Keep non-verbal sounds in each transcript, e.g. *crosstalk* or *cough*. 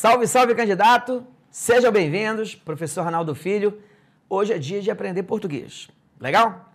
Salve, salve, candidato! Sejam bem-vindos, professor Ronaldo Filho. Hoje é dia de aprender português. Legal?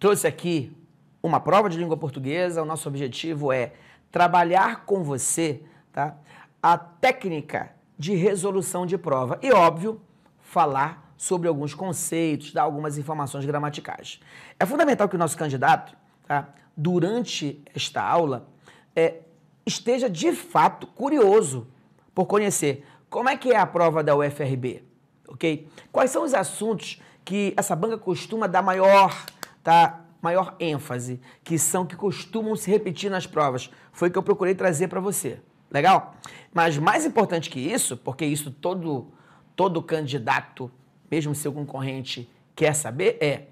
Trouxe aqui uma prova de língua portuguesa. O nosso objetivo é trabalhar com você tá? a técnica de resolução de prova e, óbvio, falar sobre alguns conceitos, dar algumas informações gramaticais. É fundamental que o nosso candidato, tá? durante esta aula, é, esteja de fato curioso por conhecer como é que é a prova da UFRB, ok? Quais são os assuntos que essa banca costuma dar maior, tá? Maior ênfase, que são que costumam se repetir nas provas. Foi o que eu procurei trazer para você. Legal? Mas mais importante que isso, porque isso todo todo candidato, mesmo seu concorrente, quer saber é: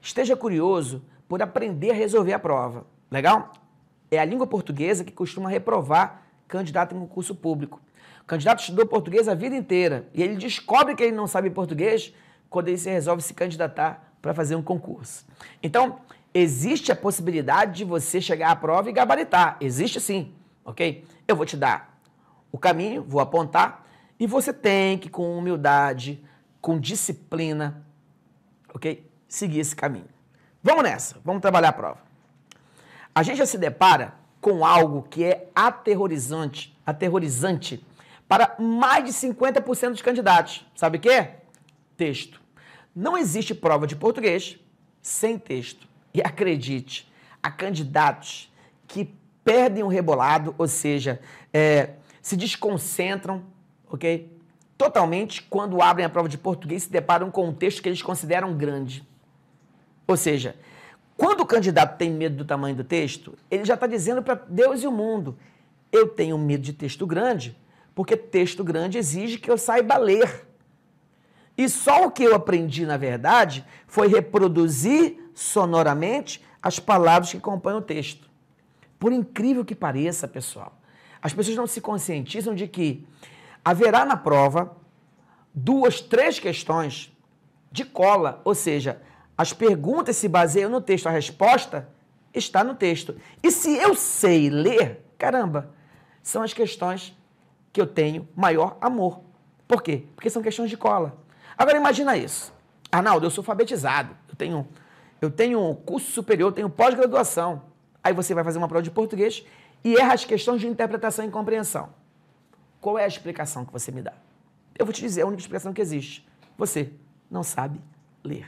esteja curioso por aprender a resolver a prova. Legal? É a língua portuguesa que costuma reprovar candidato em concurso público. O candidato estudou português a vida inteira e ele descobre que ele não sabe português quando ele se resolve se candidatar para fazer um concurso. Então, existe a possibilidade de você chegar à prova e gabaritar. Existe sim, ok? Eu vou te dar o caminho, vou apontar e você tem que, com humildade, com disciplina, ok? Seguir esse caminho. Vamos nessa, vamos trabalhar a prova. A gente já se depara com algo que é aterrorizante, aterrorizante para mais de 50% dos candidatos. Sabe o quê? Texto. Não existe prova de português sem texto. E acredite, há candidatos que perdem o rebolado, ou seja, é, se desconcentram, ok? Totalmente quando abrem a prova de português se deparam com um texto que eles consideram grande. Ou seja, quando o candidato tem medo do tamanho do texto, ele já está dizendo para Deus e o mundo: eu tenho medo de texto grande, porque texto grande exige que eu saiba ler. E só o que eu aprendi, na verdade, foi reproduzir sonoramente as palavras que compõem o texto. Por incrível que pareça, pessoal, as pessoas não se conscientizam de que haverá na prova duas, três questões de cola, ou seja, as perguntas se baseiam no texto, a resposta está no texto. E se eu sei ler, caramba, são as questões que eu tenho maior amor. Por quê? Porque são questões de cola. Agora imagina isso. Arnaldo, eu sou alfabetizado, eu tenho, eu tenho curso superior, eu tenho pós-graduação. Aí você vai fazer uma prova de português e erra as questões de interpretação e compreensão. Qual é a explicação que você me dá? Eu vou te dizer é a única explicação que existe. Você não sabe ler.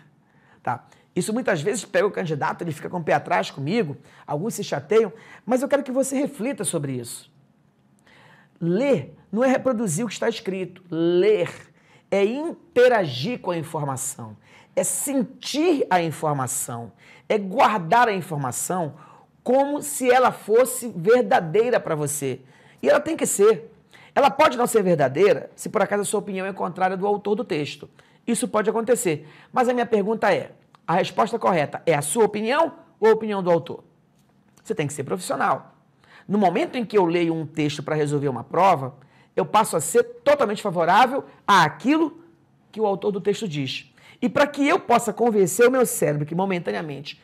Tá? Isso muitas vezes pega o candidato, ele fica com o pé atrás comigo, alguns se chateiam, mas eu quero que você reflita sobre isso. Ler não é reproduzir o que está escrito. Ler é interagir com a informação, é sentir a informação, é guardar a informação como se ela fosse verdadeira para você. E ela tem que ser. Ela pode não ser verdadeira se por acaso a sua opinião é contrária do autor do texto. Isso pode acontecer. Mas a minha pergunta é: a resposta correta é a sua opinião ou a opinião do autor? Você tem que ser profissional no momento em que eu leio um texto para resolver uma prova, eu passo a ser totalmente favorável àquilo que o autor do texto diz. E para que eu possa convencer o meu cérebro que momentaneamente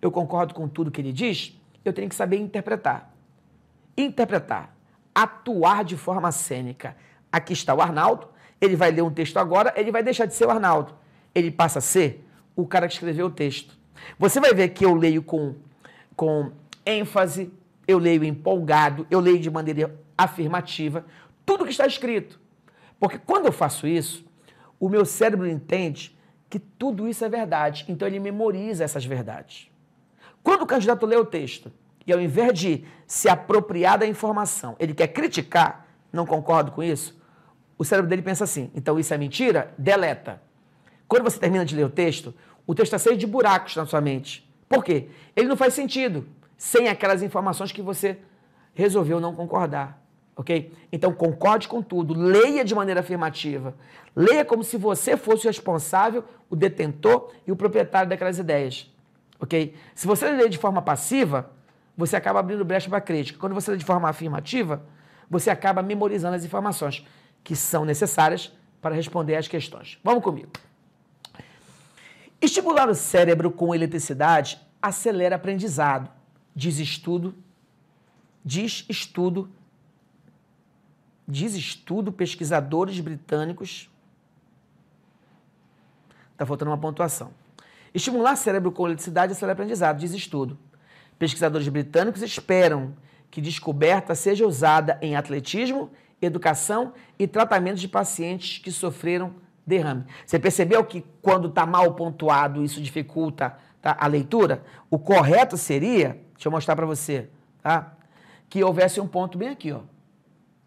eu concordo com tudo que ele diz, eu tenho que saber interpretar. Interpretar, atuar de forma cênica. Aqui está o Arnaldo, ele vai ler um texto agora, ele vai deixar de ser o Arnaldo. Ele passa a ser o cara que escreveu o texto. Você vai ver que eu leio com, com ênfase, eu leio empolgado, eu leio de maneira afirmativa, tudo que está escrito. Porque quando eu faço isso, o meu cérebro entende que tudo isso é verdade, então ele memoriza essas verdades. Quando o candidato lê o texto e ao invés de se apropriar da informação, ele quer criticar, não concordo com isso, o cérebro dele pensa assim: então isso é mentira? Deleta. Quando você termina de ler o texto, o texto está cheio de buracos na sua mente. Por quê? Ele não faz sentido sem aquelas informações que você resolveu não concordar. Ok? Então concorde com tudo, leia de maneira afirmativa. Leia como se você fosse o responsável, o detentor e o proprietário daquelas ideias. Ok? Se você lê de forma passiva, você acaba abrindo brecha para crítica. Quando você lê de forma afirmativa, você acaba memorizando as informações que são necessárias para responder às questões. Vamos comigo. Estimular o cérebro com eletricidade acelera aprendizado diz diz estudo estudo diz estudo pesquisadores britânicos. Está faltando uma pontuação. Estimular cérebro com eletricidade acelera aprendizado, diz estudo Pesquisadores britânicos esperam que descoberta seja usada em atletismo, educação e tratamento de pacientes que sofreram derrame. Você percebeu que quando está mal pontuado isso dificulta tá, a leitura? O correto seria Deixa eu mostrar para você, tá? Que houvesse um ponto bem aqui, ó.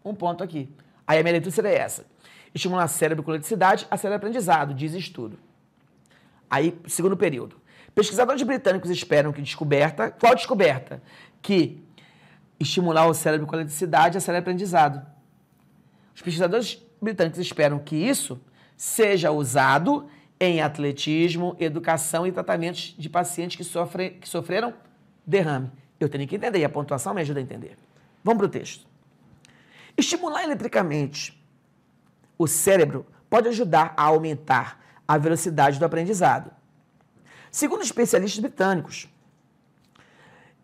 Um ponto aqui. Aí a minha leitura seria essa. Estimular cérebro com eletricidade, acelera aprendizado, diz estudo. Aí, segundo período. Pesquisadores britânicos esperam que descoberta... Qual descoberta? Que estimular o cérebro com eletricidade acelera aprendizado. Os pesquisadores britânicos esperam que isso seja usado em atletismo, educação e tratamentos de pacientes que, sofre, que sofreram derrame. Eu tenho que entender, e a pontuação me ajuda a entender. Vamos para o texto. Estimular eletricamente o cérebro pode ajudar a aumentar a velocidade do aprendizado. Segundo especialistas britânicos,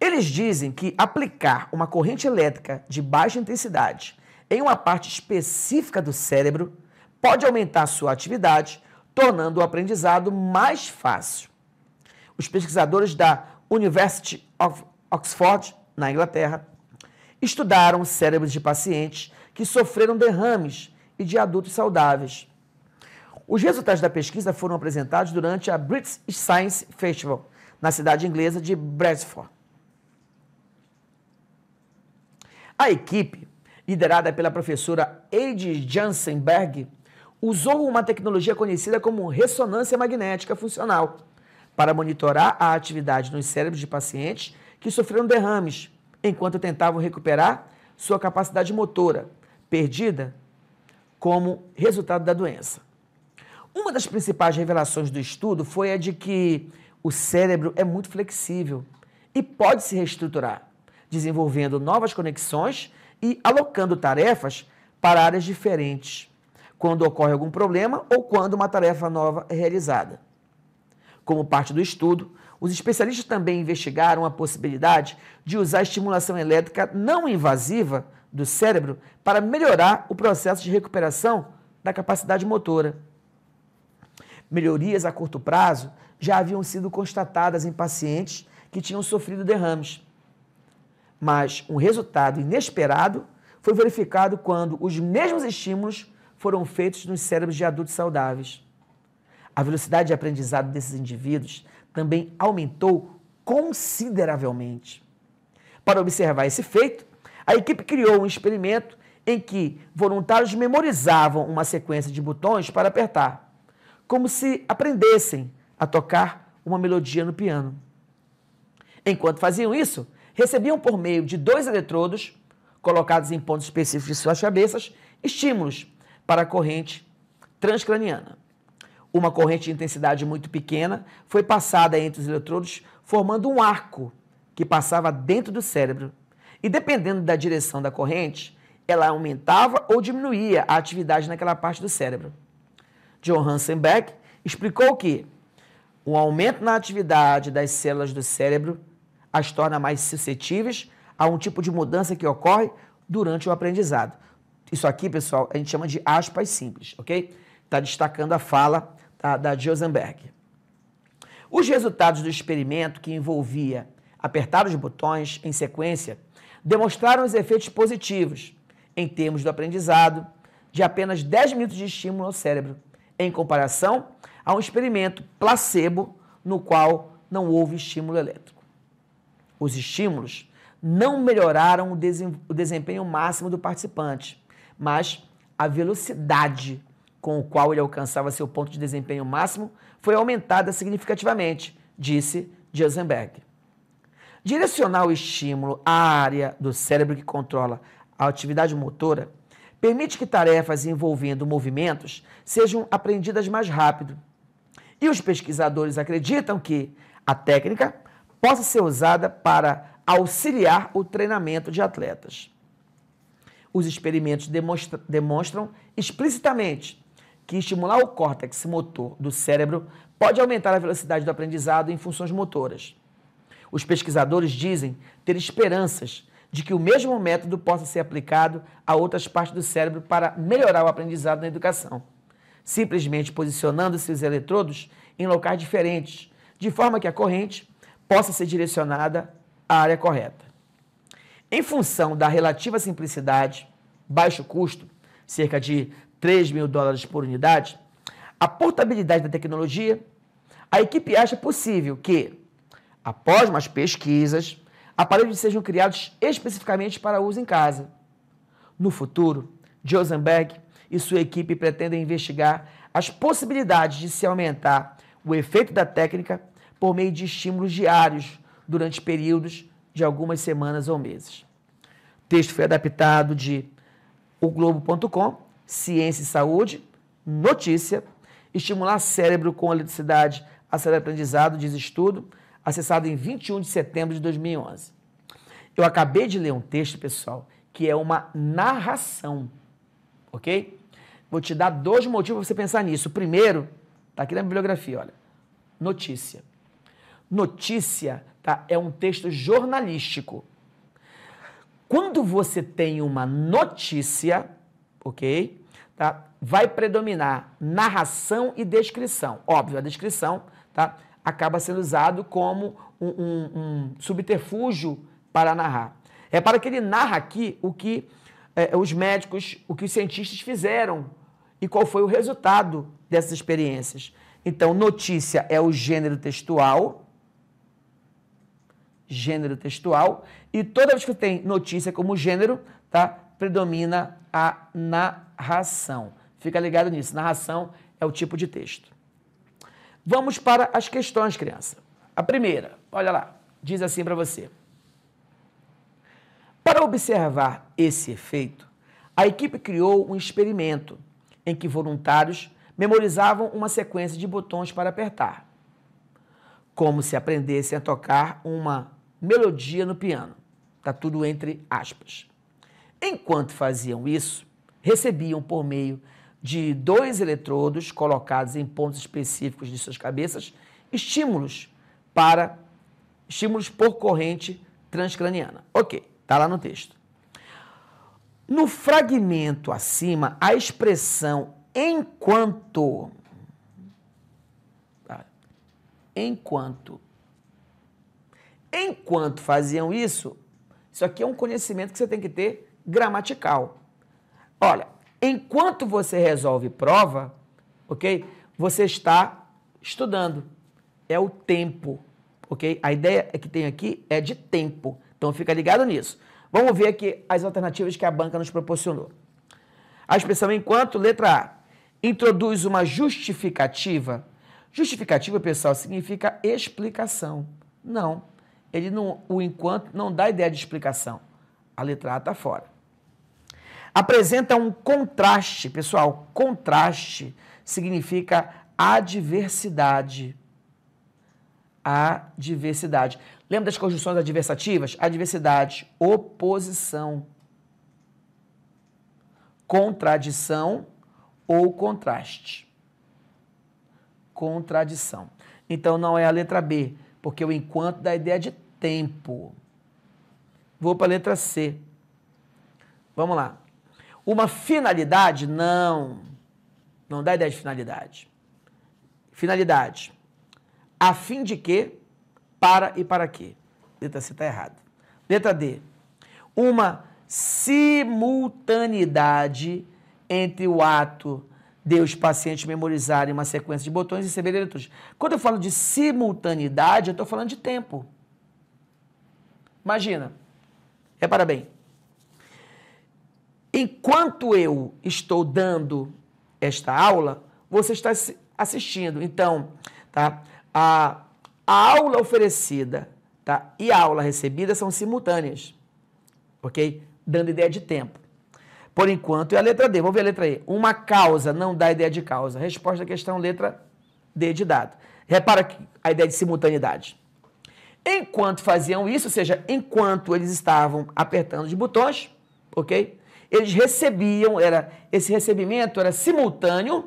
eles dizem que aplicar uma corrente elétrica de baixa intensidade em uma parte específica do cérebro pode aumentar sua atividade, tornando o aprendizado mais fácil. Os pesquisadores da University of Oxford, na Inglaterra, estudaram cérebros de pacientes que sofreram derrames e de adultos saudáveis. Os resultados da pesquisa foram apresentados durante a British Science Festival, na cidade inglesa de Bradford. A equipe, liderada pela professora Eide Jansenberg, usou uma tecnologia conhecida como ressonância magnética funcional para monitorar a atividade nos cérebros de pacientes que sofreram derrames, enquanto tentavam recuperar sua capacidade motora, perdida como resultado da doença. Uma das principais revelações do estudo foi a de que o cérebro é muito flexível e pode se reestruturar, desenvolvendo novas conexões e alocando tarefas para áreas diferentes, quando ocorre algum problema ou quando uma tarefa nova é realizada. Como parte do estudo, os especialistas também investigaram a possibilidade de usar estimulação elétrica não invasiva do cérebro para melhorar o processo de recuperação da capacidade motora. Melhorias a curto prazo já haviam sido constatadas em pacientes que tinham sofrido derrames. Mas um resultado inesperado foi verificado quando os mesmos estímulos foram feitos nos cérebros de adultos saudáveis. A velocidade de aprendizado desses indivíduos também aumentou consideravelmente. Para observar esse feito, a equipe criou um experimento em que voluntários memorizavam uma sequência de botões para apertar, como se aprendessem a tocar uma melodia no piano. Enquanto faziam isso, recebiam por meio de dois eletrodos, colocados em pontos específicos de suas cabeças, estímulos para a corrente transcraniana uma corrente de intensidade muito pequena foi passada entre os eletrodos, formando um arco que passava dentro do cérebro. E dependendo da direção da corrente, ela aumentava ou diminuía a atividade naquela parte do cérebro. John Beck explicou que o aumento na atividade das células do cérebro as torna mais suscetíveis a um tipo de mudança que ocorre durante o aprendizado. Isso aqui, pessoal, a gente chama de aspas simples, ok? Está destacando a fala a, da Josenberg. Os resultados do experimento, que envolvia apertar os botões em sequência, demonstraram os efeitos positivos em termos do aprendizado de apenas 10 minutos de estímulo ao cérebro, em comparação a um experimento placebo no qual não houve estímulo elétrico. Os estímulos não melhoraram o, o desempenho máximo do participante, mas a velocidade com o qual ele alcançava seu ponto de desempenho máximo foi aumentada significativamente, disse Duesenberg. Direcionar o estímulo à área do cérebro que controla a atividade motora permite que tarefas envolvendo movimentos sejam aprendidas mais rápido. E os pesquisadores acreditam que a técnica possa ser usada para auxiliar o treinamento de atletas. Os experimentos demonstram explicitamente que estimular o córtex motor do cérebro pode aumentar a velocidade do aprendizado em funções motoras. Os pesquisadores dizem ter esperanças de que o mesmo método possa ser aplicado a outras partes do cérebro para melhorar o aprendizado na educação, simplesmente posicionando-se os eletrodos em locais diferentes, de forma que a corrente possa ser direcionada à área correta. Em função da relativa simplicidade, baixo custo, cerca de 3 mil dólares por unidade, a portabilidade da tecnologia, a equipe acha possível que, após umas pesquisas, aparelhos sejam criados especificamente para uso em casa. No futuro, Josenberg e sua equipe pretendem investigar as possibilidades de se aumentar o efeito da técnica por meio de estímulos diários durante períodos de algumas semanas ou meses. O texto foi adaptado de globo.com ciência e saúde, notícia, estimular cérebro com eletricidade, acelerar aprendizado, diz estudo, acessado em 21 de setembro de 2011. Eu acabei de ler um texto, pessoal, que é uma narração, ok? Vou te dar dois motivos para você pensar nisso. O primeiro, tá aqui na bibliografia, olha, notícia. Notícia tá, é um texto jornalístico. Quando você tem uma notícia, ok? Tá? Vai predominar narração e descrição. Óbvio, a descrição tá? acaba sendo usado como um, um, um subterfúgio para narrar. É para que ele narra aqui o que é, os médicos, o que os cientistas fizeram e qual foi o resultado dessas experiências. Então, notícia é o gênero textual, gênero textual, e toda vez que tem notícia como gênero, tá? predomina a narração. Fica ligado nisso. Narração é o tipo de texto. Vamos para as questões, criança. A primeira, olha lá, diz assim para você. Para observar esse efeito, a equipe criou um experimento em que voluntários memorizavam uma sequência de botões para apertar, como se aprendessem a tocar uma melodia no piano. Está tudo entre aspas. Enquanto faziam isso, recebiam por meio de dois eletrodos colocados em pontos específicos de suas cabeças estímulos para estímulos por corrente transcraniana. OK, tá lá no texto. No fragmento acima, a expressão enquanto tá, enquanto enquanto faziam isso, isso aqui é um conhecimento que você tem que ter gramatical. Olha, enquanto você resolve prova, ok? Você está estudando. É o tempo, ok? A ideia é que tem aqui é de tempo. Então fica ligado nisso. Vamos ver aqui as alternativas que a banca nos proporcionou. A expressão enquanto, letra A, introduz uma justificativa. Justificativa, pessoal, significa explicação. Não, ele não, o enquanto não dá ideia de explicação. A letra A está fora apresenta um contraste. Pessoal, contraste significa adversidade. Adversidade. Lembra das conjunções adversativas? Adversidade, oposição, contradição ou contraste. Contradição. Então não é a letra B, porque o enquanto dá a ideia de tempo. Vou para a letra C. Vamos lá. Uma finalidade? Não. Não dá ideia de finalidade. Finalidade. A fim de que, para e para quê? Letra C está errada. Letra D. Uma simultaneidade entre o ato de os pacientes memorizarem uma sequência de botões e receberem eletrônicos. Quando eu falo de simultaneidade, eu estou falando de tempo. Imagina. Repara bem. Enquanto eu estou dando esta aula, você está assistindo. Então, tá? A, a aula oferecida tá? e a aula recebida são simultâneas, ok? Dando ideia de tempo. Por enquanto, é a letra D. Vamos ver a letra E. Uma causa não dá ideia de causa. Resposta à questão, letra D de dado. Repara aqui a ideia de simultaneidade. Enquanto faziam isso, ou seja, enquanto eles estavam apertando os botões, ok? eles recebiam, era esse recebimento era simultâneo,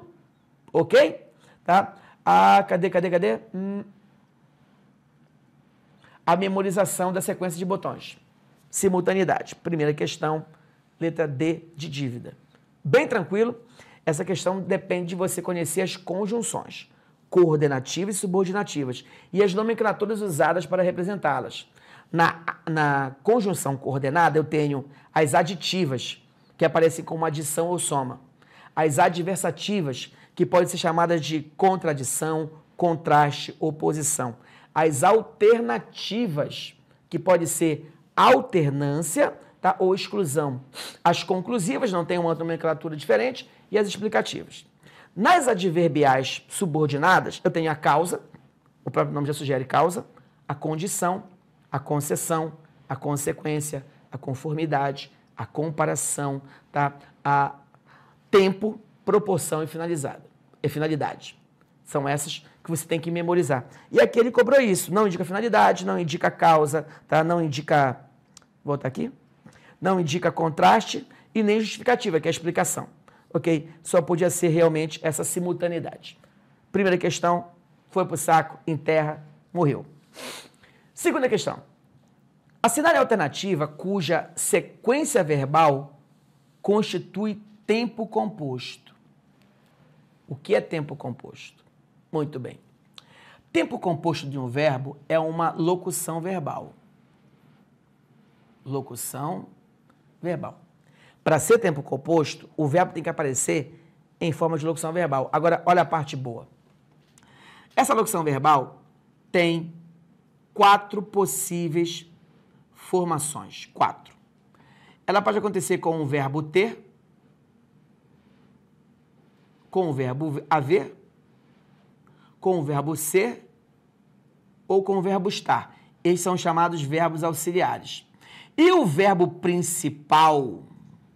ok? Tá? Ah, cadê, cadê, cadê? Hum. A memorização da sequência de botões. Simultaneidade. Primeira questão, letra D de dívida. Bem tranquilo, essa questão depende de você conhecer as conjunções coordenativas e subordinativas e as nomenclaturas usadas para representá-las. Na, na conjunção coordenada, eu tenho as aditivas, que aparecem como adição ou soma. As adversativas, que podem ser chamadas de contradição, contraste, oposição. As alternativas, que podem ser alternância tá? ou exclusão. As conclusivas não tem uma nomenclatura diferente e as explicativas. Nas adverbiais subordinadas, eu tenho a causa, o próprio nome já sugere causa, a condição, a concessão, a consequência, a conformidade, a comparação, tá? A tempo, proporção e finalizada, e finalidade. São essas que você tem que memorizar. E aqui ele cobrou isso. Não indica finalidade, não indica causa, tá? Não indica, vou botar aqui, não indica contraste e nem justificativa, que é a explicação. Ok? Só podia ser realmente essa simultaneidade. Primeira questão, foi pro saco, em terra, morreu. Segunda questão. A cidade alternativa, cuja sequência verbal constitui tempo composto. O que é tempo composto? Muito bem. Tempo composto de um verbo é uma locução verbal. Locução verbal. Para ser tempo composto, o verbo tem que aparecer em forma de locução verbal. Agora, olha a parte boa. Essa locução verbal tem quatro possíveis formações. Quatro. Ela pode acontecer com o verbo ter, com o verbo haver, com o verbo ser ou com o verbo estar. esses são chamados verbos auxiliares. E o verbo principal,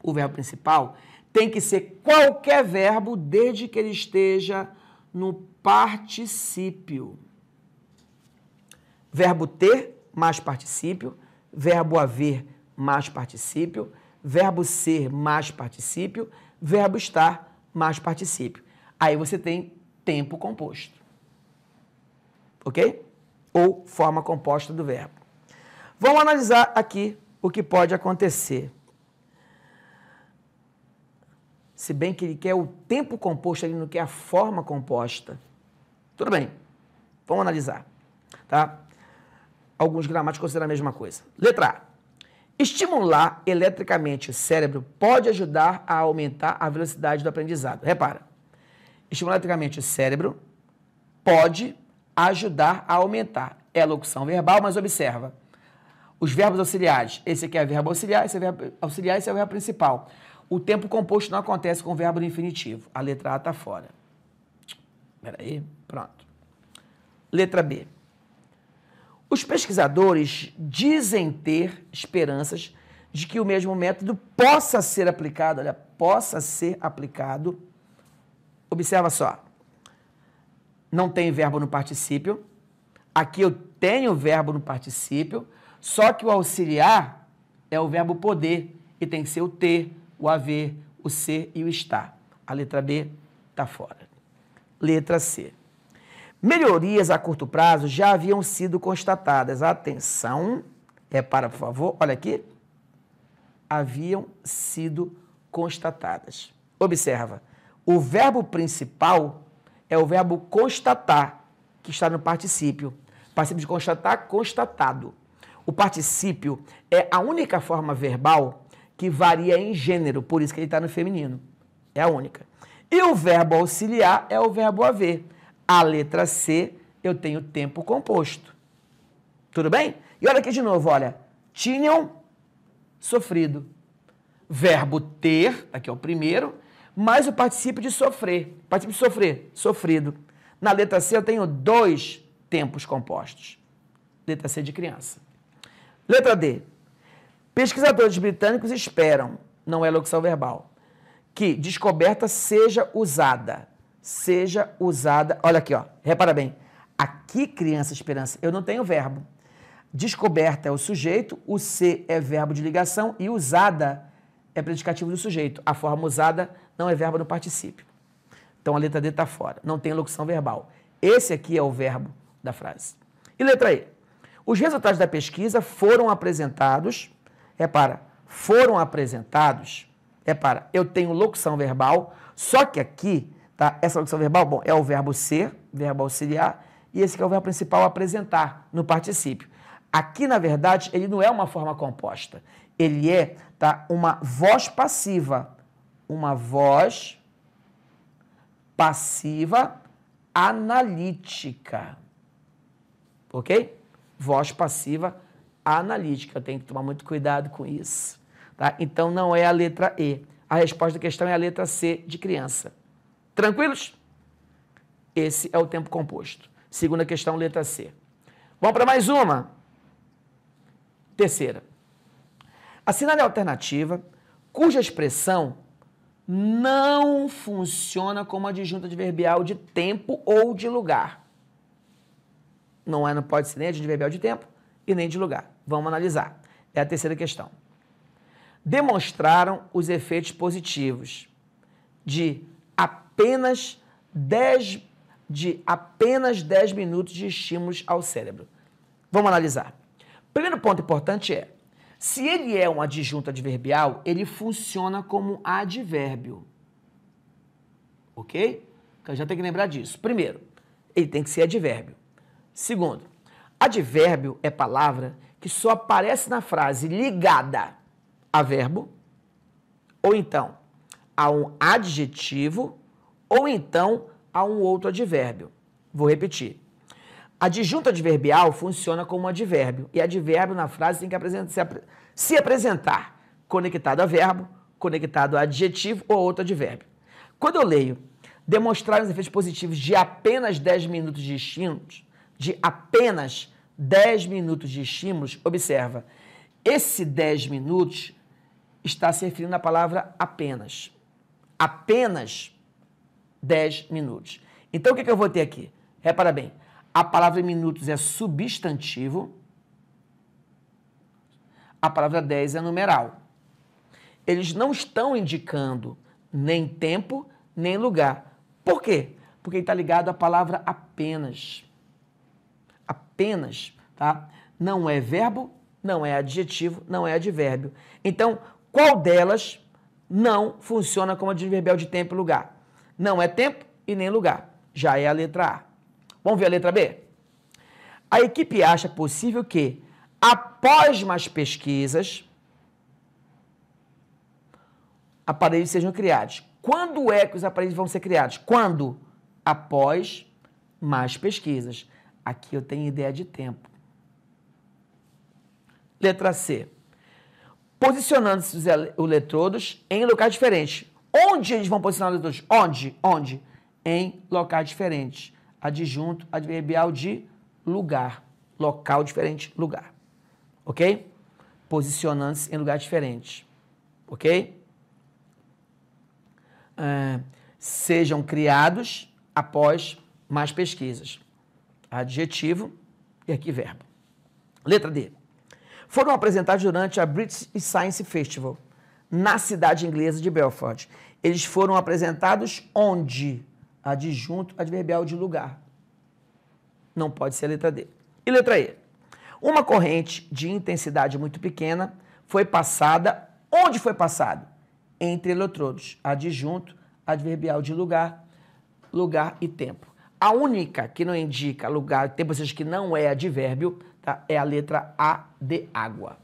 o verbo principal tem que ser qualquer verbo desde que ele esteja no particípio. Verbo ter mais particípio verbo haver mais particípio, verbo ser mais particípio, verbo estar mais particípio. Aí você tem tempo composto. Ok? Ou forma composta do verbo. Vamos analisar aqui o que pode acontecer. Se bem que ele quer o tempo composto, ele não quer a forma composta. Tudo bem, vamos analisar. Tá? alguns gramáticos consideram a mesma coisa. Letra A. Estimular eletricamente o cérebro pode ajudar a aumentar a velocidade do aprendizado. Repara. Estimular eletricamente o cérebro pode ajudar a aumentar. É a locução verbal, mas observa. Os verbos auxiliares. Esse aqui é o verbo auxiliar, esse é o verbo auxiliar, esse é o verbo principal. O tempo composto não acontece com o verbo no infinitivo. A letra A está fora. Peraí, pronto. Letra B. Os pesquisadores dizem ter esperanças de que o mesmo método possa ser aplicado, olha, possa ser aplicado. Observa só. Não tem verbo no particípio. Aqui eu tenho verbo no particípio, só que o auxiliar é o verbo poder e tem que ser o ter, o haver, o ser e o estar. A letra B está fora. Letra C. Melhorias a curto prazo já haviam sido constatadas. Atenção, repara por favor, olha aqui. Haviam sido constatadas. Observa, o verbo principal é o verbo constatar, que está no particípio. Particípio de constatar, constatado. O particípio é a única forma verbal que varia em gênero, por isso que ele está no feminino. É a única. E o verbo auxiliar é o verbo haver a letra C, eu tenho tempo composto. Tudo bem? E olha aqui de novo, olha. Tinham sofrido. Verbo ter, tá aqui é o primeiro, mais o particípio de sofrer. Particípio de sofrer, sofrido. Na letra C eu tenho dois tempos compostos. Letra C de criança. Letra D. Pesquisadores britânicos esperam, não é locução verbal, que descoberta seja usada seja usada. Olha aqui, ó. Repara bem. Aqui, criança esperança, eu não tenho verbo. Descoberta é o sujeito, o ser é verbo de ligação e usada é predicativo do sujeito. A forma usada não é verbo no particípio. Então a letra D está fora, não tem locução verbal. Esse aqui é o verbo da frase. E letra E. Os resultados da pesquisa foram apresentados, repara, foram apresentados, repara, eu tenho locução verbal, só que aqui Tá? Essa locução verbal, bom, é o verbo ser, verbo auxiliar, e esse que é o verbo principal, apresentar, no particípio. Aqui, na verdade, ele não é uma forma composta. Ele é tá, uma voz passiva. Uma voz passiva analítica. Ok? Voz passiva analítica. Eu tenho que tomar muito cuidado com isso. Tá? Então, não é a letra E. A resposta da questão é a letra C de criança. Tranquilos? Esse é o tempo composto. Segunda questão, letra C. Vamos para mais uma. Terceira. Assinale a alternativa cuja expressão não funciona como adjunta adverbial de tempo ou de lugar. Não, é, não pode ser nem adverbial de tempo e nem de lugar. Vamos analisar. É a terceira questão. Demonstraram os efeitos positivos de apenas 10 de apenas 10 minutos de estímulos ao cérebro. Vamos analisar. Primeiro ponto importante é: se ele é um adjunto adverbial, ele funciona como advérbio. Ok? Então já tem que lembrar disso. Primeiro, ele tem que ser advérbio. Segundo, advérbio é palavra que só aparece na frase ligada a verbo ou então a um adjetivo ou então a um outro advérbio. Vou repetir. a disjunta adverbial funciona como um advérbio, e advérbio na frase tem que se apresentar conectado a verbo, conectado a adjetivo ou outro advérbio. Quando eu leio demonstrar os efeitos positivos de apenas 10 minutos de estímulos, de apenas 10 minutos de estímulos, observa, esse 10 minutos está se referindo à palavra apenas. Apenas 10 minutos. Então o que, é que eu vou ter aqui? Repara bem, a palavra minutos é substantivo, a palavra 10 é numeral. Eles não estão indicando nem tempo, nem lugar. Por quê? Porque está ligado à palavra apenas. Apenas, tá? Não é verbo, não é adjetivo, não é advérbio. Então, qual delas não funciona como adverbial de tempo e lugar? Não é tempo e nem lugar. Já é a letra A. Vamos ver a letra B? A equipe acha possível que, após mais pesquisas, aparelhos sejam criados. Quando é que os aparelhos vão ser criados? Quando? Após mais pesquisas. Aqui eu tenho ideia de tempo. Letra C. Posicionando-se os eletrodos em locais diferentes. Onde eles vão posicionar os dois? Onde? Onde? Em locais diferentes. Adjunto, adverbial de lugar. Local diferente, lugar. Ok? Posicionando-se em lugar diferente. Ok? É, sejam criados após mais pesquisas. Adjetivo e aqui verbo. Letra D. Foram apresentados durante a British Science Festival na cidade inglesa de Belfort. Eles foram apresentados onde? Adjunto adverbial de lugar. Não pode ser a letra D. E letra E. Uma corrente de intensidade muito pequena foi passada. Onde foi passada? Entre eletrodos. Adjunto adverbial de lugar, lugar e tempo. A única que não indica lugar e tempo, ou seja, que não é advérbio, tá? é a letra A de água.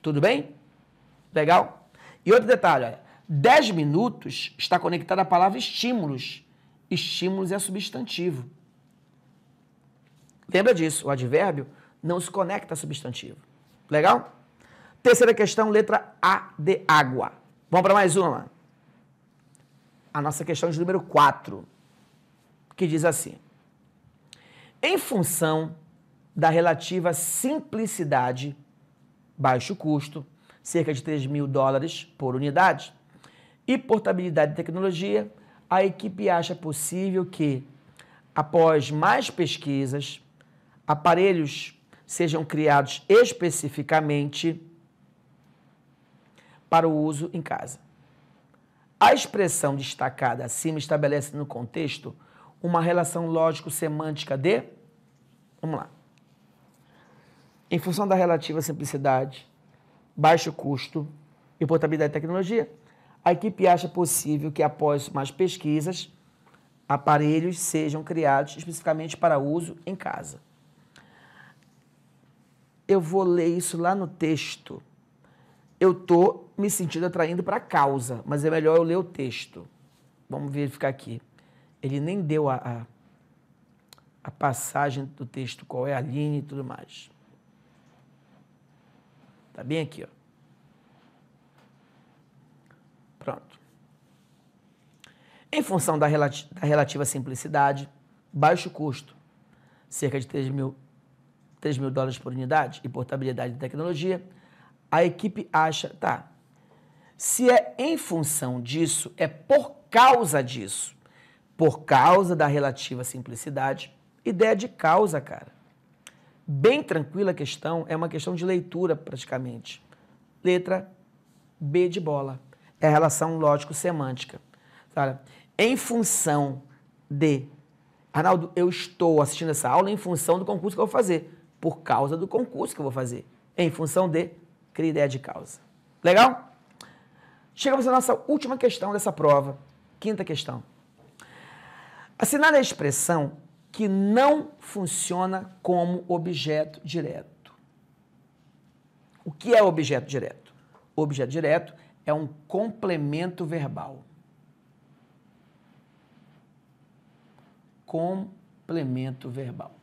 Tudo bem? Legal? E outro detalhe, 10 minutos está conectado à palavra estímulos. Estímulos é substantivo. Lembra disso, o advérbio não se conecta a substantivo. Legal? Terceira questão, letra A de água. Vamos para mais uma. A nossa questão de número 4, que diz assim: Em função da relativa simplicidade, baixo custo, cerca de 3 mil dólares por unidade. E portabilidade de tecnologia, a equipe acha possível que, após mais pesquisas, aparelhos sejam criados especificamente para o uso em casa. A expressão destacada acima estabelece no contexto uma relação lógico-semântica de. Vamos lá. Em função da relativa simplicidade baixo custo e portabilidade de tecnologia. A equipe acha possível que, após mais pesquisas, aparelhos sejam criados especificamente para uso em casa. Eu vou ler isso lá no texto. Eu tô me sentindo atraindo para a causa, mas é melhor eu ler o texto. Vamos verificar aqui. Ele nem deu a, a, a passagem do texto, qual é a linha e tudo mais. Tá bem aqui, ó. Pronto. Em função da, relati da relativa simplicidade, baixo custo, cerca de 3 mil, 3 mil dólares por unidade e portabilidade da tecnologia, a equipe acha, tá, se é em função disso, é por causa disso, por causa da relativa simplicidade, ideia de causa, cara bem tranquila a questão, é uma questão de leitura praticamente. Letra B de bola. É a relação lógico-semântica. Em função de. Arnaldo, eu estou assistindo essa aula em função do concurso que eu vou fazer. Por causa do concurso que eu vou fazer. Em função de. Cria ideia de causa. Legal? Chegamos à nossa última questão dessa prova. Quinta questão. Assinale a expressão que não funciona como objeto direto. O que é objeto direto? Objeto direto é um complemento verbal. Complemento verbal.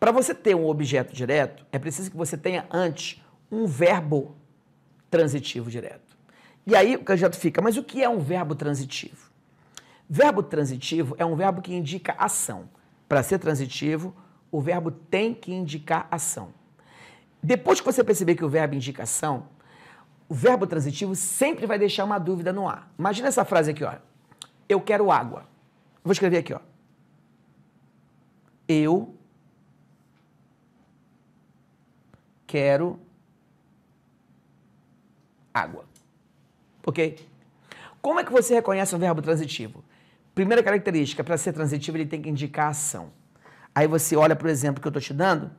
Para você ter um objeto direto, é preciso que você tenha antes um verbo transitivo direto. E aí o candidato fica, mas o que é um verbo transitivo? Verbo transitivo é um verbo que indica ação. Para ser transitivo, o verbo tem que indicar ação. Depois que você perceber que o verbo indica ação, o verbo transitivo sempre vai deixar uma dúvida no ar. Imagina essa frase aqui, ó. Eu quero água. Vou escrever aqui, ó. Eu quero água. Ok? Como é que você reconhece um verbo transitivo? Primeira característica, para ser transitivo, ele tem que indicar ação. Aí você olha para o exemplo que eu estou te dando,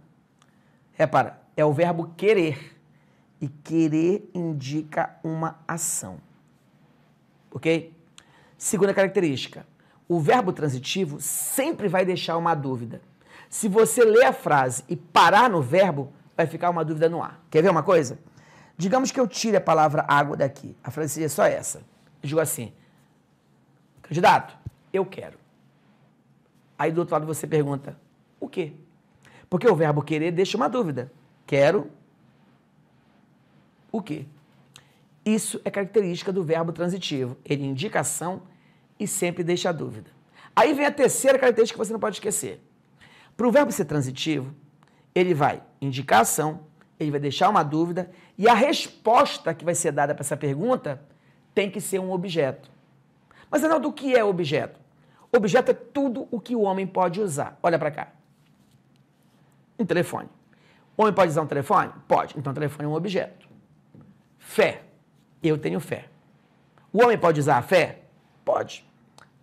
repara, é o verbo querer. E querer indica uma ação. Ok? Segunda característica, o verbo transitivo sempre vai deixar uma dúvida. Se você ler a frase e parar no verbo, vai ficar uma dúvida no ar. Quer ver uma coisa? Digamos que eu tire a palavra água daqui. A frase seria só essa. Eu digo assim: Candidato, eu quero. Aí do outro lado você pergunta, o quê? Porque o verbo querer deixa uma dúvida. Quero o quê? Isso é característica do verbo transitivo. Ele indica ação e sempre deixa a dúvida. Aí vem a terceira característica que você não pode esquecer. Para o verbo ser transitivo, ele vai indicar ação, ele vai deixar uma dúvida e a resposta que vai ser dada para essa pergunta tem que ser um objeto. Mas, Arnaldo, o que é objeto? Objeto é tudo o que o homem pode usar. Olha para cá. Um telefone. O homem pode usar um telefone? Pode. Então, um telefone é um objeto. Fé. Eu tenho fé. O homem pode usar a fé? Pode.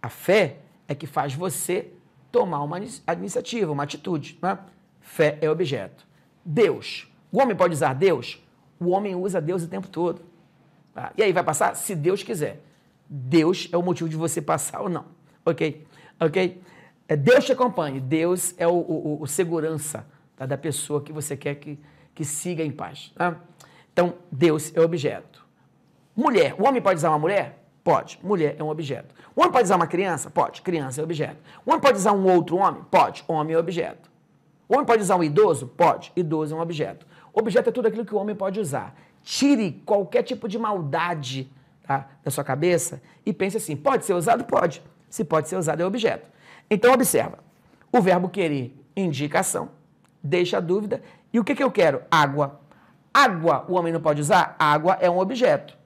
A fé é que faz você tomar uma iniciativa, uma atitude. Né? Fé é objeto. Deus. O homem pode usar Deus? O homem usa Deus o tempo todo. Ah, e aí vai passar se Deus quiser. Deus é o motivo de você passar ou não. Ok? Ok? É, Deus te acompanhe. Deus é o, o, o segurança tá? da pessoa que você quer que, que siga em paz. Tá? Então, Deus é o objeto. Mulher. O homem pode usar uma mulher? Pode. Mulher é um objeto. O homem pode usar uma criança? Pode. Criança é objeto. O homem pode usar um outro homem? Pode. Homem é objeto. O homem pode usar um idoso? Pode. Idoso é um objeto. Objeto é tudo aquilo que o homem pode usar. Tire qualquer tipo de maldade tá? da sua cabeça e pense assim: pode ser usado? Pode. Se pode ser usado, é objeto. Então, observa: o verbo querer indica ação, deixa a dúvida. E o que, que eu quero? Água. Água, o homem não pode usar? Água é um objeto.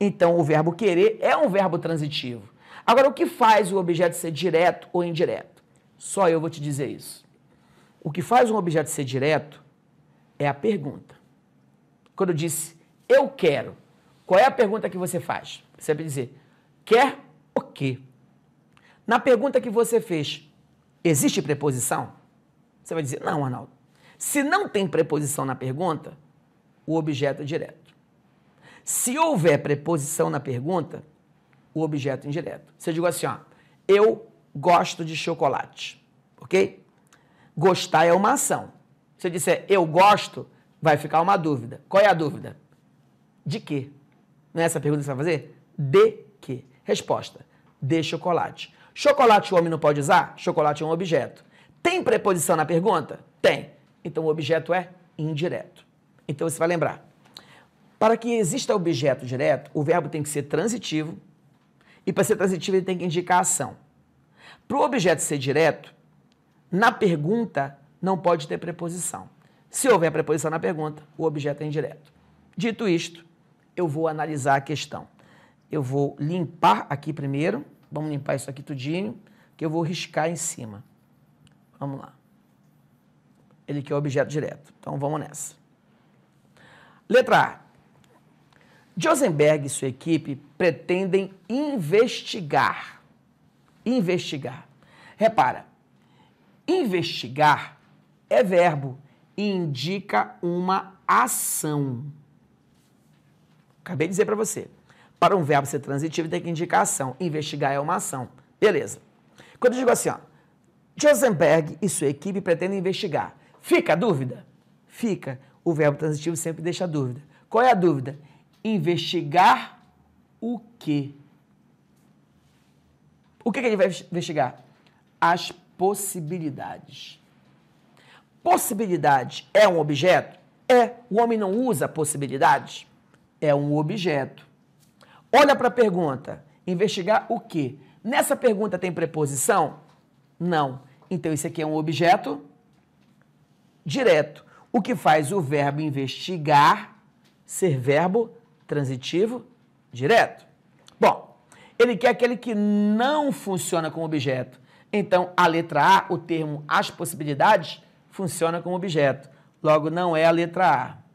Então, o verbo querer é um verbo transitivo. Agora, o que faz o objeto ser direto ou indireto? Só eu vou te dizer isso. O que faz um objeto ser direto é a pergunta. Quando eu disse eu quero, qual é a pergunta que você faz? Você vai dizer, quer o quê? Na pergunta que você fez, existe preposição? Você vai dizer, não, Arnaldo. Se não tem preposição na pergunta, o objeto é direto. Se houver preposição na pergunta, o objeto é indireto. Se eu digo assim, ó, eu gosto de chocolate, ok? Gostar é uma ação. Se eu disser eu gosto, vai ficar uma dúvida. Qual é a dúvida? De quê? Não é essa a pergunta que você vai fazer? De que? Resposta: de chocolate. Chocolate o homem não pode usar? Chocolate é um objeto. Tem preposição na pergunta? Tem. Então o objeto é indireto. Então você vai lembrar. Para que exista objeto direto, o verbo tem que ser transitivo. E para ser transitivo, ele tem que indicar a ação. Para o objeto ser direto, na pergunta não pode ter preposição. Se houver preposição na pergunta, o objeto é indireto. Dito isto, eu vou analisar a questão. Eu vou limpar aqui primeiro, vamos limpar isso aqui tudinho, que eu vou riscar em cima. Vamos lá. Ele quer é o objeto direto, então vamos nessa. Letra A. Josenberg e sua equipe pretendem investigar. Investigar. Repara, investigar é verbo e indica uma ação. Acabei de dizer para você. Para um verbo ser transitivo, tem que indicar ação. Investigar é uma ação. Beleza. Quando eu digo assim, ó, Josenberg e sua equipe pretendem investigar. Fica a dúvida? Fica. O verbo transitivo sempre deixa a dúvida. Qual é a dúvida? Investigar o quê? O que, que ele vai investigar? As possibilidades. Possibilidade é um objeto? É. O homem não usa possibilidades? é um objeto. Olha para a pergunta: investigar o quê? Nessa pergunta tem preposição? Não. Então isso aqui é um objeto direto, o que faz o verbo investigar ser verbo transitivo direto. Bom, ele quer aquele que não funciona como objeto. Então, a letra A, o termo as possibilidades, funciona como objeto. Logo, não é a letra A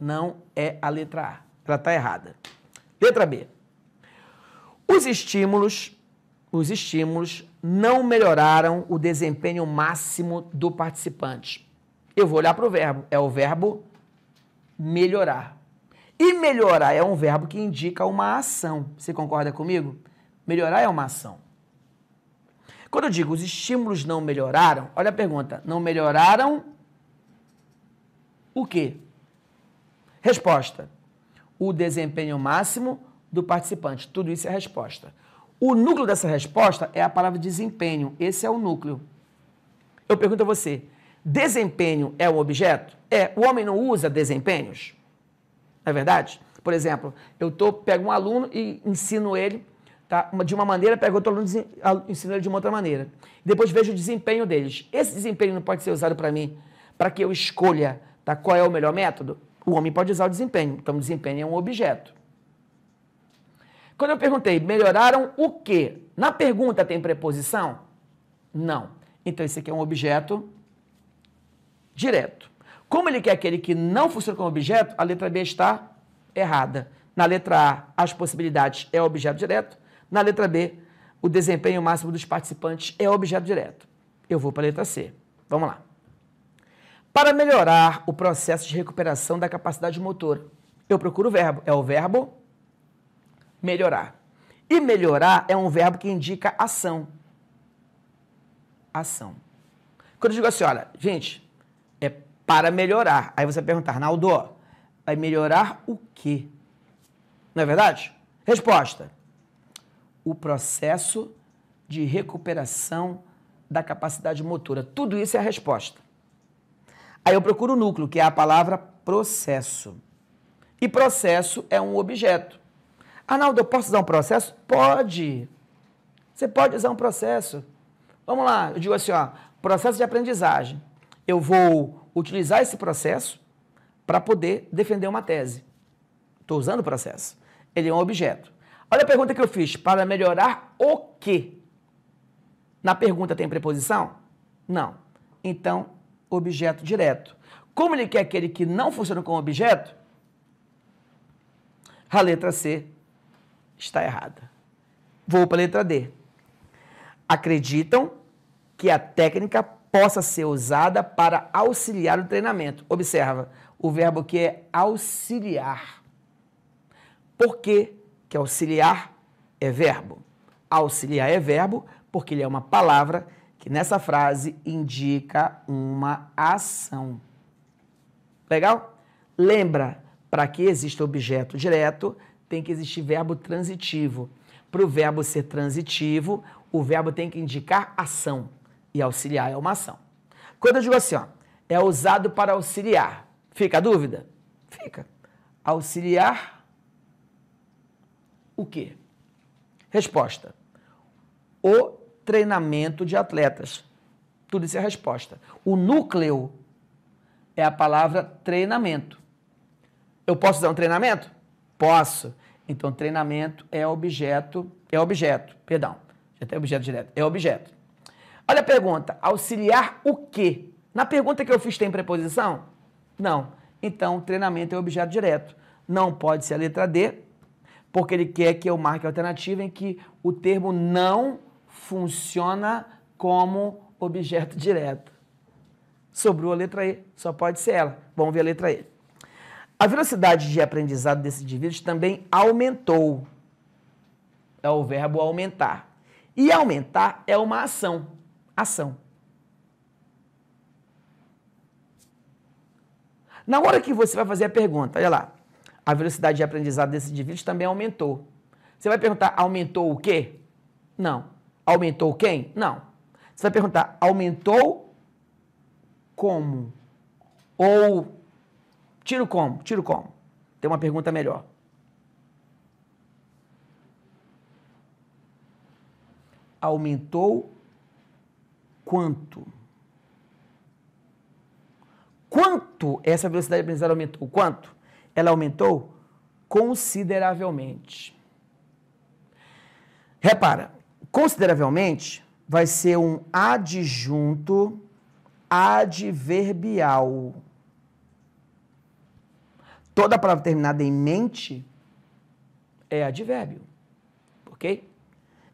não é a letra A. Ela está errada. Letra B. Os estímulos, os estímulos não melhoraram o desempenho máximo do participante. Eu vou olhar para o verbo. É o verbo melhorar. E melhorar é um verbo que indica uma ação. Você concorda comigo? Melhorar é uma ação. Quando eu digo os estímulos não melhoraram, olha a pergunta. Não melhoraram o quê? Resposta: o desempenho máximo do participante. Tudo isso é resposta. O núcleo dessa resposta é a palavra desempenho. Esse é o núcleo. Eu pergunto a você: desempenho é um objeto? É. O homem não usa desempenhos? Não é verdade? Por exemplo, eu tô, pego um aluno e ensino ele tá, de uma maneira, pego outro aluno e ensino ele de uma outra maneira. Depois vejo o desempenho deles. Esse desempenho não pode ser usado para mim, para que eu escolha tá, qual é o melhor método? O homem pode usar o desempenho. Então, o desempenho é um objeto. Quando eu perguntei, melhoraram o quê? Na pergunta tem preposição? Não. Então, esse aqui é um objeto direto. Como ele quer aquele que não funciona como objeto, a letra B está errada. Na letra A, as possibilidades é objeto direto. Na letra B, o desempenho máximo dos participantes é objeto direto. Eu vou para a letra C. Vamos lá para melhorar o processo de recuperação da capacidade motora. Eu procuro o verbo, é o verbo melhorar. E melhorar é um verbo que indica ação. Ação. Quando eu digo assim, olha, gente, é para melhorar. Aí você vai perguntar, Arnaldo, vai melhorar o quê? Não é verdade? Resposta: o processo de recuperação da capacidade motora. Tudo isso é a resposta. Aí eu procuro o núcleo, que é a palavra processo. E processo é um objeto. Arnaldo, eu posso usar um processo? Pode. Você pode usar um processo. Vamos lá, eu digo assim, ó, processo de aprendizagem. Eu vou utilizar esse processo para poder defender uma tese. Estou usando o processo. Ele é um objeto. Olha a pergunta que eu fiz. Para melhorar o quê? Na pergunta tem preposição? Não. Então, objeto direto. Como ele quer aquele que não funciona como objeto, a letra C está errada. Vou para a letra D. Acreditam que a técnica possa ser usada para auxiliar o treinamento. Observa, o verbo que é auxiliar. Por que, que auxiliar é verbo? Auxiliar é verbo porque ele é uma palavra que nessa frase indica uma ação. Legal? Lembra, para que exista objeto direto, tem que existir verbo transitivo. Para o verbo ser transitivo, o verbo tem que indicar ação e auxiliar é uma ação. Quando eu digo assim, ó, é usado para auxiliar, fica a dúvida? Fica. Auxiliar o quê? Resposta: o treinamento de atletas. Tudo isso é resposta. O núcleo é a palavra treinamento. Eu posso dar um treinamento? Posso. Então, treinamento é objeto, é objeto, perdão, já tem objeto direto, é objeto. Olha a pergunta, auxiliar o quê? Na pergunta que eu fiz tem preposição? Não. Então, treinamento é objeto direto. Não pode ser a letra D, porque ele quer que eu marque a alternativa em que o termo não funciona como objeto direto. Sobrou a letra E, só pode ser ela. Vamos ver a letra E. A velocidade de aprendizado desse indivíduos também aumentou. É o verbo aumentar. E aumentar é uma ação. Ação. Na hora que você vai fazer a pergunta, olha lá, a velocidade de aprendizado desse indivíduos também aumentou. Você vai perguntar, aumentou o quê? Não. Aumentou quem? Não. Você vai perguntar, aumentou como? Ou tiro como? Tiro como? Tem uma pergunta melhor. Aumentou quanto? Quanto essa velocidade de aprendizado aumentou? Quanto? Ela aumentou consideravelmente. Repara, consideravelmente, vai ser um adjunto adverbial. Toda palavra terminada em mente é advérbio, ok?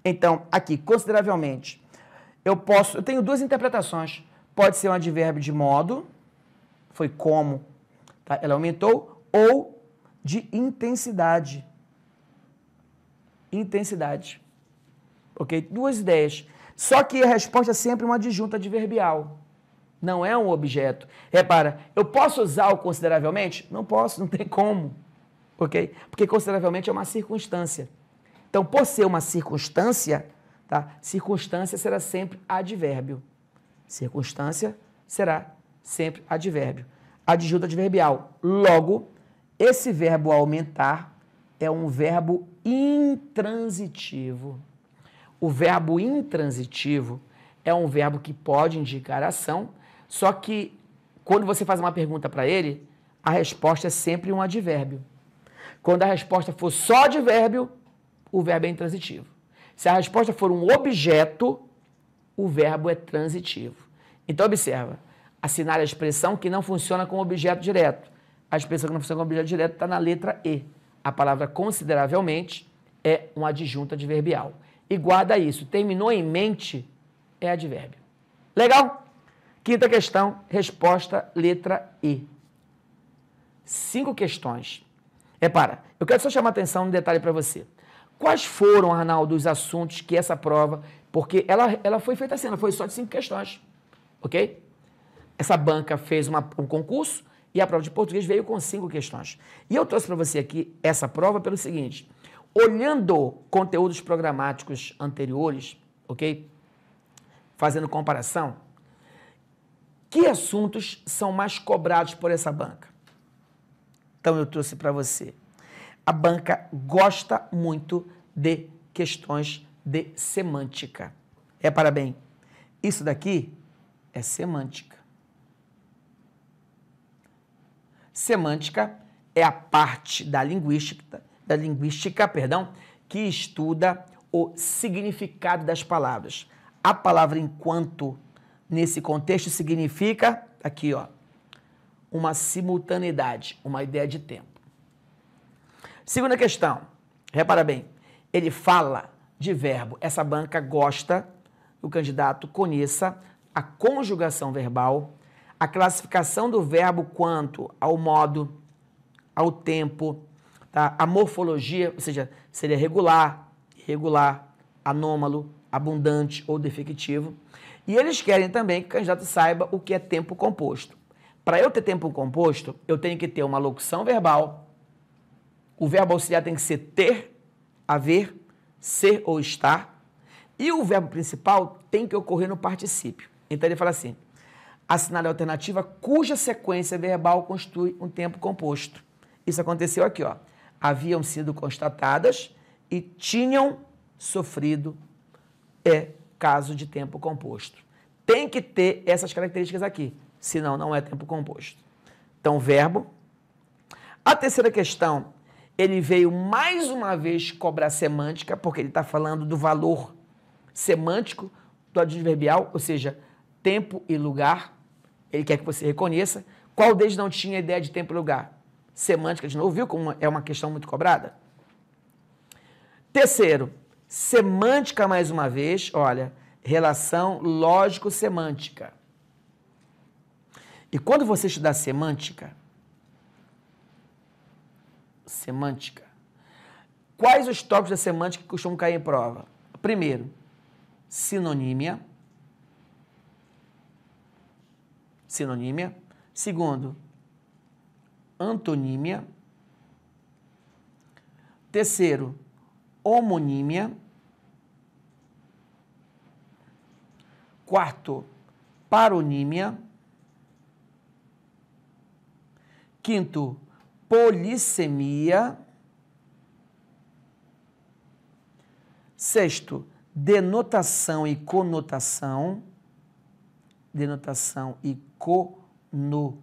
Então, aqui, consideravelmente, eu posso, eu tenho duas interpretações. Pode ser um advérbio de modo, foi como, tá? ela aumentou, ou de intensidade. Intensidade ok? Duas ideias. Só que a resposta é sempre uma adjunta adverbial. Não é um objeto. Repara, eu posso usar o consideravelmente? Não posso, não tem como. Ok? Porque consideravelmente é uma circunstância. Então, por ser uma circunstância, tá? circunstância será sempre advérbio. Circunstância será sempre advérbio. Adjunta adverbial. Logo, esse verbo aumentar é um verbo intransitivo. O verbo intransitivo é um verbo que pode indicar ação, só que quando você faz uma pergunta para ele, a resposta é sempre um advérbio. Quando a resposta for só advérbio, o verbo é intransitivo. Se a resposta for um objeto, o verbo é transitivo. Então, observa, assinale a expressão que não funciona com objeto direto. A expressão que não funciona com objeto direto está na letra E. A palavra consideravelmente é um adjunto adverbial e guarda isso. Terminou em mente é advérbio. Legal? Quinta questão, resposta letra E. Cinco questões. Repara, é, eu quero só chamar atenção um detalhe para você. Quais foram, Arnaldo, os assuntos que essa prova, porque ela, ela foi feita assim, ela foi só de cinco questões, ok? Essa banca fez uma, um concurso e a prova de português veio com cinco questões. E eu trouxe para você aqui essa prova pelo seguinte, olhando conteúdos programáticos anteriores, ok? Fazendo comparação, que assuntos são mais cobrados por essa banca? Então eu trouxe para você. A banca gosta muito de questões de semântica. É parabéns. Isso daqui é semântica. Semântica é a parte da linguística da linguística, perdão, que estuda o significado das palavras. A palavra enquanto nesse contexto significa aqui, ó, uma simultaneidade, uma ideia de tempo. Segunda questão. Repara bem, ele fala de verbo. Essa banca gosta que o candidato conheça a conjugação verbal, a classificação do verbo quanto ao modo, ao tempo, tá? A morfologia, ou seja, seria regular, irregular, anômalo, abundante ou defectivo. E eles querem também que o candidato saiba o que é tempo composto. Para eu ter tempo composto, eu tenho que ter uma locução verbal. O verbo auxiliar tem que ser ter, haver, ser ou estar. E o verbo principal tem que ocorrer no particípio. Então ele fala assim: assinale a alternativa cuja sequência verbal constitui um tempo composto. Isso aconteceu aqui, ó haviam sido constatadas e tinham sofrido é, caso de tempo composto. Tem que ter essas características aqui, senão não é tempo composto. Então, verbo. A terceira questão, ele veio mais uma vez cobrar semântica, porque ele está falando do valor semântico do adverbial, ou seja, tempo e lugar. Ele quer que você reconheça. Qual deles não tinha ideia de tempo e lugar? semântica de novo, viu como é uma questão muito cobrada? Terceiro, semântica mais uma vez, olha, relação lógico-semântica. E quando você estudar semântica, semântica, quais os tópicos da semântica que costumam cair em prova? Primeiro, sinonímia. Sinonímia. Segundo, antonímia. Terceiro, homonímia. Quarto, paronímia. Quinto, polissemia. Sexto, denotação e conotação. Denotação e conotação.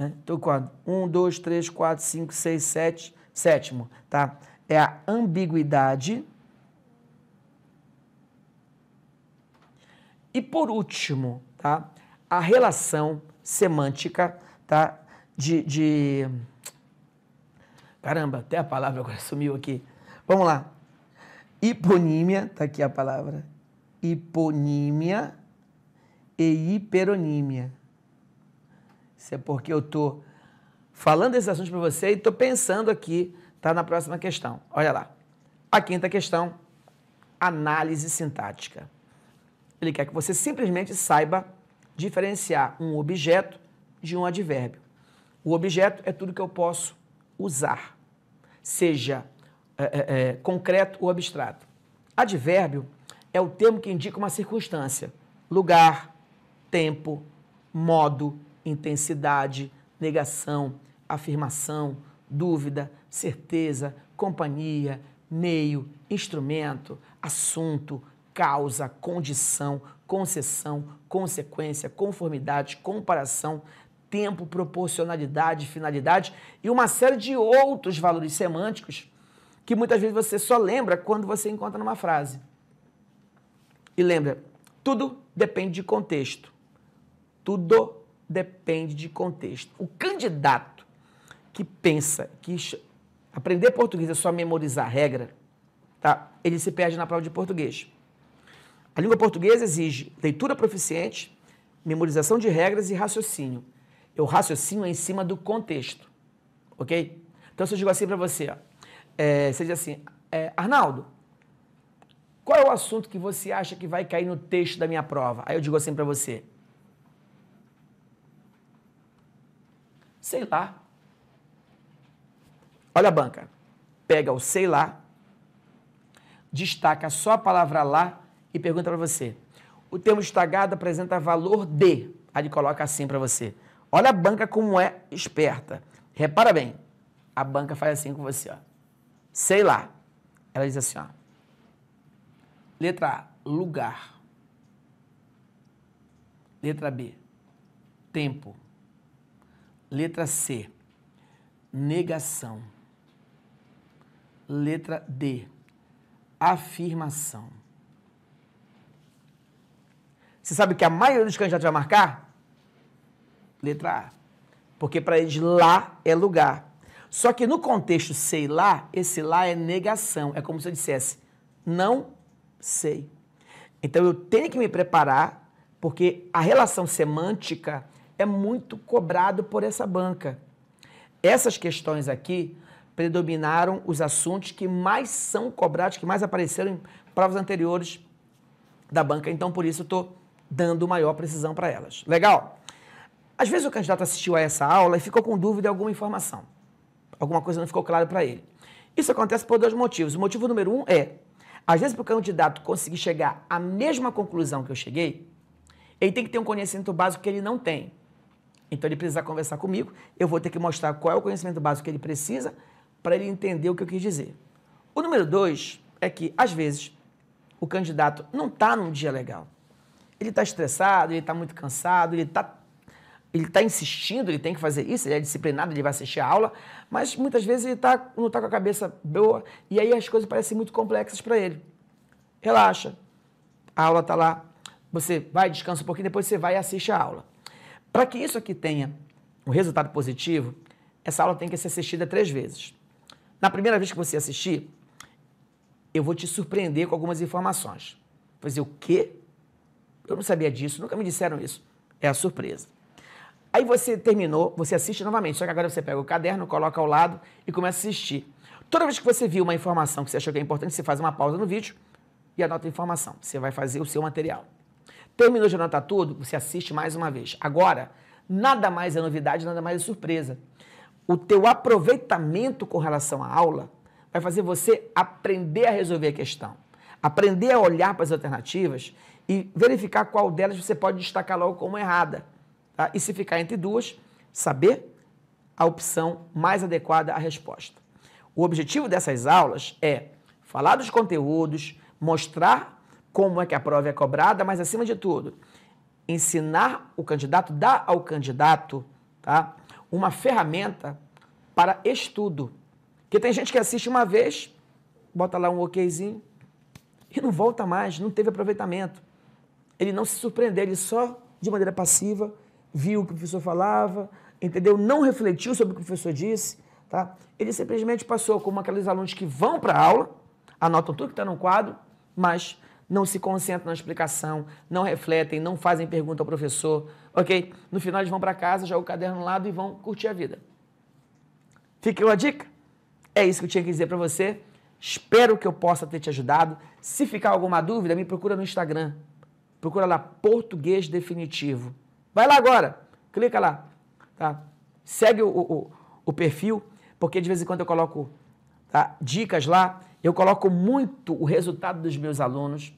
Né? Então, quando? Um, dois, três, quatro, cinco, seis, sete, sétimo, tá? É a ambiguidade. E por último, tá? A relação semântica, tá? De, de... Caramba, até a palavra agora *laughs* sumiu aqui. Vamos lá. Hiponímia, tá aqui a palavra. Hiponímia e hiperonímia. Isso é porque eu estou falando esses assuntos para você e estou pensando aqui, tá? Na próxima questão. Olha lá. A quinta questão, análise sintática. Ele quer que você simplesmente saiba diferenciar um objeto de um advérbio. O objeto é tudo que eu posso usar, seja é, é, é concreto ou abstrato. Advérbio é o termo que indica uma circunstância, lugar, tempo, modo, intensidade, negação, afirmação, dúvida, certeza, companhia, meio, instrumento, assunto, causa, condição, concessão, consequência, conformidade, comparação, tempo, proporcionalidade, finalidade e uma série de outros valores semânticos que muitas vezes você só lembra quando você encontra numa frase. E lembra, tudo depende de contexto. Tudo depende de contexto. O candidato que pensa que aprender português é só memorizar regra, tá? ele se perde na prova de português. A língua portuguesa exige leitura proficiente, memorização de regras e raciocínio. Eu raciocínio é em cima do contexto, ok? Então, se eu digo assim para você, ó, é, você diz assim, é, Arnaldo, qual é o assunto que você acha que vai cair no texto da minha prova? Aí eu digo assim para você, Sei lá. Olha a banca. Pega o sei lá, destaca só a palavra lá e pergunta para você. O termo estagado apresenta valor de. Aí ele coloca assim para você. Olha a banca como é esperta. Repara bem. A banca faz assim com você, ó. Sei lá. Ela diz assim, ó. Letra A, lugar. Letra B, tempo. Letra C, negação. Letra D, afirmação. Você sabe que a maioria dos candidatos vai marcar? Letra A. Porque para eles lá é lugar. Só que no contexto sei lá, esse lá é negação. É como se eu dissesse, não sei. Então eu tenho que me preparar, porque a relação semântica é muito cobrado por essa banca. Essas questões aqui predominaram os assuntos que mais são cobrados, que mais apareceram em provas anteriores da banca. Então, por isso, estou dando maior precisão para elas. Legal? Às vezes o candidato assistiu a essa aula e ficou com dúvida em alguma informação. Alguma coisa não ficou clara para ele. Isso acontece por dois motivos. O motivo número um é, às vezes, para o candidato conseguir chegar à mesma conclusão que eu cheguei, ele tem que ter um conhecimento básico que ele não tem. Então ele precisa conversar comigo, eu vou ter que mostrar qual é o conhecimento básico que ele precisa para ele entender o que eu quis dizer. O número dois é que, às vezes, o candidato não está num dia legal. Ele está estressado, ele está muito cansado, ele está ele tá insistindo, ele tem que fazer isso, ele é disciplinado, ele vai assistir a aula, mas muitas vezes ele tá, não está com a cabeça boa e aí as coisas parecem muito complexas para ele. Relaxa, a aula está lá, você vai, descansa um pouquinho, depois você vai e assiste a aula. Para que isso aqui tenha um resultado positivo, essa aula tem que ser assistida três vezes. Na primeira vez que você assistir, eu vou te surpreender com algumas informações. Vou dizer, o quê? Eu não sabia disso, nunca me disseram isso. É a surpresa. Aí você terminou, você assiste novamente, só que agora você pega o caderno, coloca ao lado e começa a assistir. Toda vez que você viu uma informação que você achou que é importante, você faz uma pausa no vídeo e anota a informação. Você vai fazer o seu material. Terminou de anotar tudo, você assiste mais uma vez. Agora, nada mais é novidade, nada mais é surpresa. O teu aproveitamento com relação à aula vai fazer você aprender a resolver a questão, aprender a olhar para as alternativas e verificar qual delas você pode destacar logo como errada. Tá? E se ficar entre duas, saber a opção mais adequada à resposta. O objetivo dessas aulas é falar dos conteúdos, mostrar como é que a prova é cobrada, mas acima de tudo, ensinar o candidato, dar ao candidato tá, uma ferramenta para estudo. Porque tem gente que assiste uma vez, bota lá um okzinho e não volta mais, não teve aproveitamento. Ele não se surpreendeu, ele só de maneira passiva viu o que o professor falava, entendeu? Não refletiu sobre o que o professor disse, tá? Ele simplesmente passou como aqueles alunos que vão para a aula, anotam tudo que está no quadro, mas não se concentram na explicação, não refletem, não fazem pergunta ao professor, ok? No final eles vão para casa, jogam o caderno no lado e vão curtir a vida. Fica a dica? É isso que eu tinha que dizer para você. Espero que eu possa ter te ajudado. Se ficar alguma dúvida, me procura no Instagram. Procura lá Português Definitivo. Vai lá agora, clica lá, tá? Segue o, o, o perfil, porque de vez em quando eu coloco tá, dicas lá. Eu coloco muito o resultado dos meus alunos.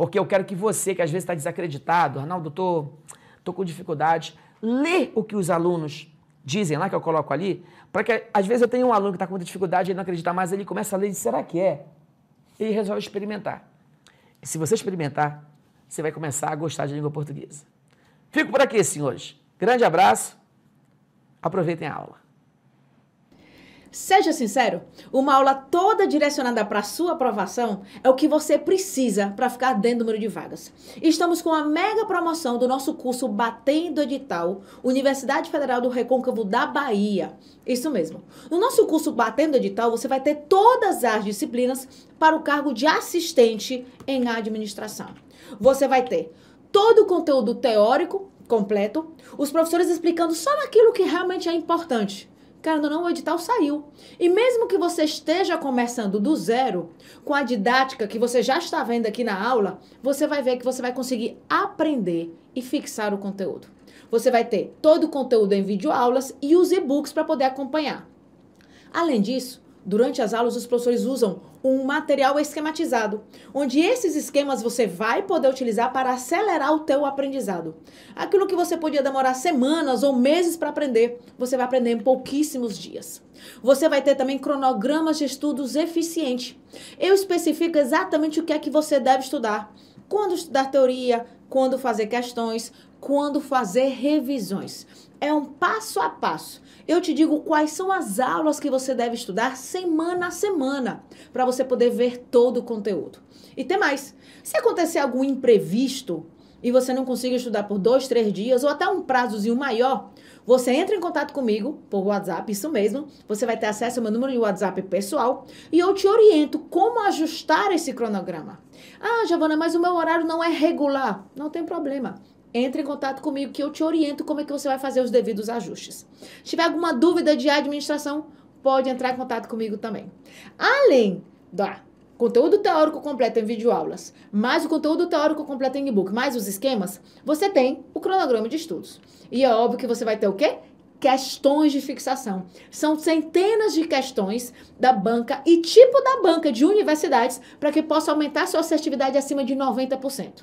Porque eu quero que você, que às vezes está desacreditado, Arnaldo, estou tô, tô com dificuldade, lê o que os alunos dizem lá, que eu coloco ali, para que às vezes eu tenho um aluno que está com muita dificuldade, ele não acredita mais, ele começa a ler e diz, será que é? Ele resolve experimentar. E se você experimentar, você vai começar a gostar de língua portuguesa. Fico por aqui, senhores. Grande abraço. Aproveitem a aula. Seja sincero, uma aula toda direcionada para sua aprovação é o que você precisa para ficar dentro do número de vagas. Estamos com a mega promoção do nosso curso Batendo Edital, Universidade Federal do Recôncavo da Bahia. Isso mesmo. No nosso curso Batendo Edital, você vai ter todas as disciplinas para o cargo de assistente em administração. Você vai ter todo o conteúdo teórico completo, os professores explicando só naquilo que realmente é importante Cara, não, o edital saiu. E mesmo que você esteja começando do zero, com a didática que você já está vendo aqui na aula, você vai ver que você vai conseguir aprender e fixar o conteúdo. Você vai ter todo o conteúdo em videoaulas e os e-books para poder acompanhar. Além disso, Durante as aulas, os professores usam um material esquematizado, onde esses esquemas você vai poder utilizar para acelerar o teu aprendizado. Aquilo que você podia demorar semanas ou meses para aprender, você vai aprender em pouquíssimos dias. Você vai ter também cronogramas de estudos eficiente. Eu especifico exatamente o que é que você deve estudar, quando estudar teoria, quando fazer questões, quando fazer revisões. É um passo a passo eu te digo quais são as aulas que você deve estudar semana a semana para você poder ver todo o conteúdo. E tem mais: se acontecer algum imprevisto e você não consiga estudar por dois, três dias ou até um prazozinho maior, você entra em contato comigo por WhatsApp, isso mesmo. Você vai ter acesso ao meu número de WhatsApp pessoal e eu te oriento como ajustar esse cronograma. Ah, Giovana, mas o meu horário não é regular. Não tem problema entre em contato comigo que eu te oriento como é que você vai fazer os devidos ajustes. Se tiver alguma dúvida de administração, pode entrar em contato comigo também. Além do conteúdo teórico completo em videoaulas, mais o conteúdo teórico completo em e-book, mais os esquemas, você tem o cronograma de estudos. E é óbvio que você vai ter o quê? Questões de fixação. São centenas de questões da banca e tipo da banca de universidades para que possa aumentar sua assertividade acima de 90%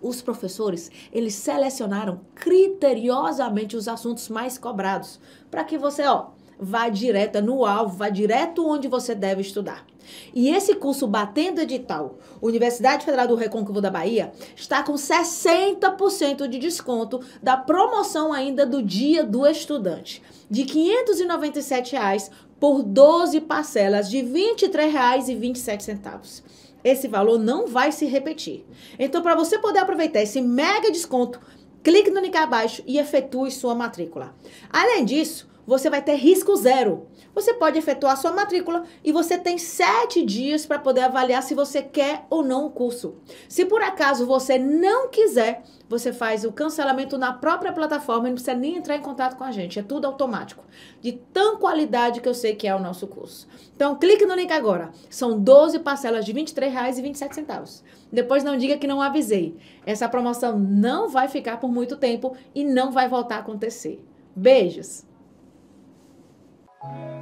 os professores, eles selecionaram criteriosamente os assuntos mais cobrados, para que você, ó, vá direto no alvo, vá direto onde você deve estudar. E esse curso Batendo Edital, Universidade Federal do Recôncavo da Bahia, está com 60% de desconto da promoção ainda do Dia do Estudante, de R$ 597,00 reais por 12 parcelas de R$ 23,27 esse valor não vai se repetir. Então, para você poder aproveitar esse mega desconto, clique no link abaixo e efetue sua matrícula. Além disso, você vai ter risco zero. Você pode efetuar sua matrícula e você tem sete dias para poder avaliar se você quer ou não o curso. Se por acaso você não quiser, você faz o cancelamento na própria plataforma e não precisa nem entrar em contato com a gente. É tudo automático. De tão qualidade que eu sei que é o nosso curso. Então, clique no link agora. São 12 parcelas de R$ 23,27. Depois não diga que não avisei. Essa promoção não vai ficar por muito tempo e não vai voltar a acontecer. Beijos! Thank you.